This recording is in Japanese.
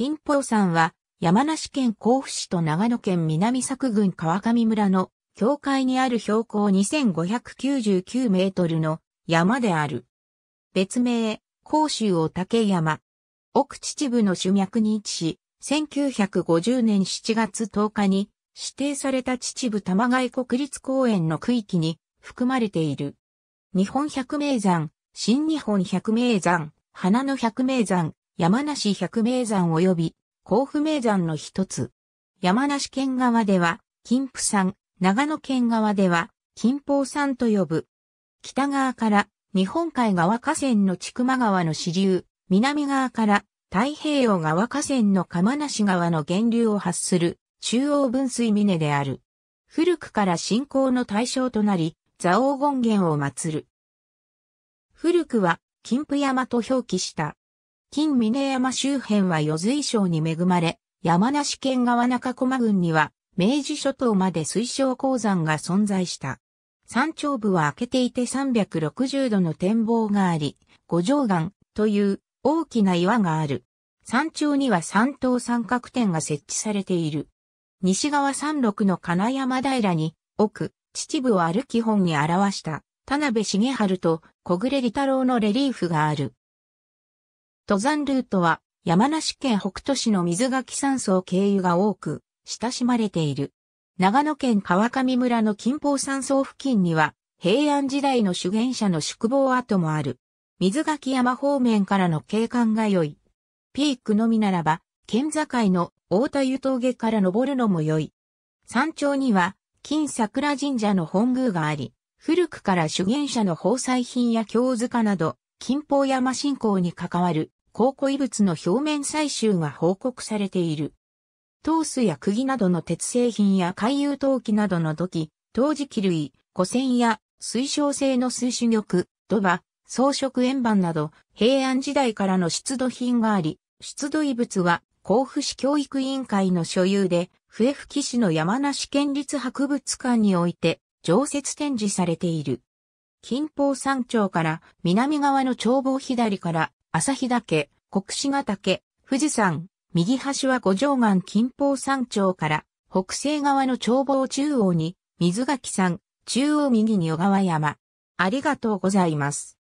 金峰山は山梨県甲府市と長野県南作郡川上村の境界にある標高2599メートルの山である。別名、甲州を竹山。奥秩父の主脈に位置し、1950年7月10日に指定された秩父玉外国立公園の区域に含まれている。日本百名山、新日本百名山、花の百名山、山梨百名山及び甲府名山の一つ。山梨県側では、金峰山、長野県側では、金峰山と呼ぶ。北側から日本海側河川の千曲川の支流、南側から太平洋側河川の釜梨川の源流を発する中央分水峰である。古くから信仰の対象となり、蔵王権現を祀る。古くは、金峰山と表記した。近峰山周辺は余水省に恵まれ、山梨県側中駒郡には、明治諸島まで水晶鉱山が存在した。山頂部は開けていて360度の展望があり、五条岩という大きな岩がある。山頂には三等三角点が設置されている。西側山麓の金山平に、奥、秩父を歩き本に表した、田辺重春と小暮利太郎のレリーフがある。登山ルートは山梨県北杜市の水垣山荘経由が多く親しまれている。長野県川上村の近方山荘付近には平安時代の修験者の宿坊跡もある。水垣山方面からの景観が良い。ピークのみならば、県境の大田湯峠から登るのも良い。山頂には、金桜神社の本宮があり、古くから修験者の宝祭品や京塚など、金峰山信仰に関わる考古遺物の表面採集が報告されている。トースや釘などの鉄製品や海遊陶器などの土器、陶磁器類、古銭や水晶製の水珠玉、土場、装飾円盤など平安時代からの出土品があり、出土遺物は甲府市教育委員会の所有で、笛吹市の山梨県立博物館において常設展示されている。近方山頂から南側の眺望左から朝日岳、国志ヶ岳、富士山、右端は五条岩近方山頂から、北西側の眺望中央に、水垣山、中央右に小川山。ありがとうございます。